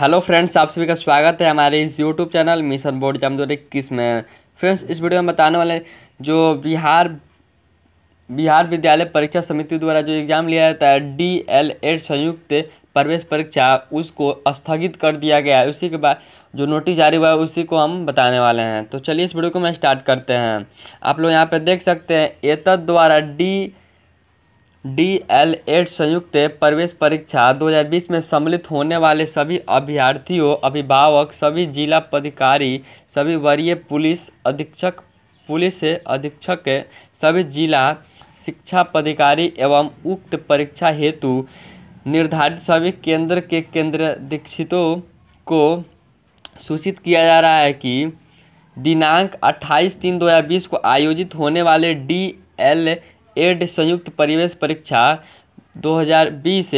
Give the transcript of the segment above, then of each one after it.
hello friends आप सभी का स्वागत है हमारे इस यूट्यूब चैनल मिशन बोर्ड जमदोर इक्कीस में फ्रेंड्स इस वीडियो में बताने वाले जो बिहार बिहार विद्यालय परीक्षा समिति द्वारा जो एग्ज़ाम लिया जाता है डी एल एड संयुक्त प्रवेश परीक्षा उसको स्थगित कर दिया गया है उसी के बाद जो नोटिस जारी हुआ है उसी को हम बताने वाले हैं तो चलिए इस वीडियो को मैं स्टार्ट करते हैं आप लोग यहाँ पर देख सकते हैं एतद द्वारा डी डी एल एड संयुक्त प्रवेश परीक्षा 2020 में सम्मिलित होने वाले सभी अभ्यर्थियों अभिभावक सभी जिला पदाधिकारी सभी वरीय पुलिस अधीक्षक पुलिस अधीक्षक सभी जिला शिक्षा पदाधिकारी एवं उक्त परीक्षा हेतु निर्धारित सभी केंद्र के केंद्र दीक्षितों को सूचित किया जा रहा है कि दिनांक 28 तीन 2020 को आयोजित होने वाले डी एल एड संयुक्त परिवेश परीक्षा 2020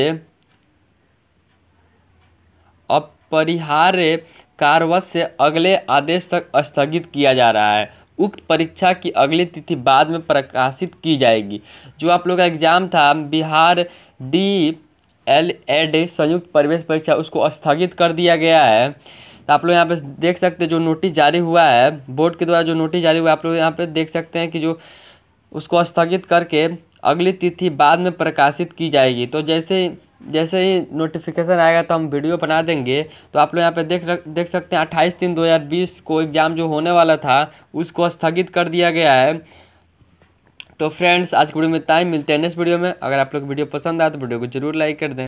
अपरिहार्य कारणवश से अगले आदेश तक स्थगित किया जा रहा है उक्त परीक्षा की अगली तिथि बाद में प्रकाशित की जाएगी जो आप लोग का एग्ज़ाम था बिहार डी एल एड संयुक्त परिवेश परीक्षा उसको स्थगित कर दिया गया है तो आप लोग यहाँ पे देख सकते हैं जो नोटिस जारी हुआ है बोर्ड के द्वारा जो नोटिस जारी हुआ है आप लोग यहाँ पे देख सकते हैं कि जो उसको स्थगित करके अगली तिथि बाद में प्रकाशित की जाएगी तो जैसे जैसे ही नोटिफिकेशन आएगा तो हम वीडियो बना देंगे तो आप लोग यहाँ पे देख रख देख सकते हैं अट्ठाईस तीन 2020 को एग्ज़ाम जो होने वाला था उसको स्थगित कर दिया गया है तो फ्रेंड्स आज की वीडियो में टाइम मिलते हैं नेक्स्ट वीडियो में अगर आप लोग वीडियो पसंद आए तो वीडियो को जरूर लाइक कर दें